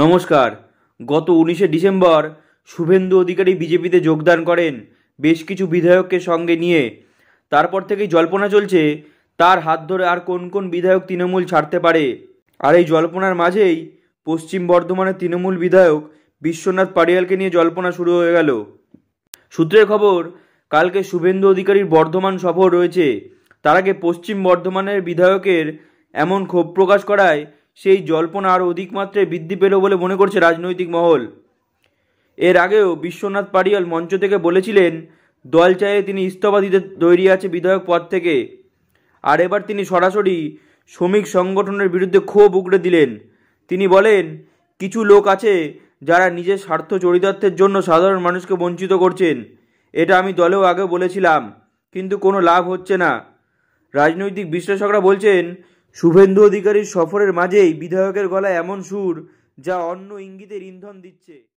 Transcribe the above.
নমস্কার গত উনিশে ডিসেম্বর শুভেন্দু অধিকারী বিজেপিতে যোগদান করেন বেশ কিছু বিধায়ককে সঙ্গে নিয়ে তারপর থেকেই জল্পনা চলছে তার হাত ধরে আর কোন কোন বিধায়ক তৃণমূল ছাড়তে পারে আর এই জল্পনার মাঝেই পশ্চিম বর্ধমানের তৃণমূল বিধায়ক বিশ্বনাথ পাড়িয়ালকে নিয়ে জল্পনা শুরু হয়ে গেল সূত্রের খবর কালকে শুভেন্দু অধিকারীর বর্ধমান সফর রয়েছে তার আগে পশ্চিম বর্ধমানের বিধায়কের এমন ক্ষোভ প্রকাশ করায় সেই জল্পনা আরও অধিক মাত্রায় বৃদ্ধি পেল বলে মনে করছে রাজনৈতিক মহল এর আগেও বিশ্বনাথ পাড়িয়াল মঞ্চ থেকে বলেছিলেন দল চাইয়ে তিনি ইস্তফা দিতে তৈরি আছে বিধায়ক পদ থেকে আর এবার তিনি সরাসরি শ্রমিক সংগঠনের বিরুদ্ধে ক্ষোভ উগড়ে দিলেন তিনি বলেন কিছু লোক আছে যারা নিজের স্বার্থ চরিতার্থের জন্য সাধারণ মানুষকে বঞ্চিত করছেন এটা আমি দলেও আগে বলেছিলাম কিন্তু কোনো লাভ হচ্ছে না রাজনৈতিক বিশ্লেষকরা বলছেন শুভেন্দু অধিকারীর সফরের মাঝেই বিধায়কের গলায় এমন সুর যা অন্য ইঙ্গিতের ইন্ধন দিচ্ছে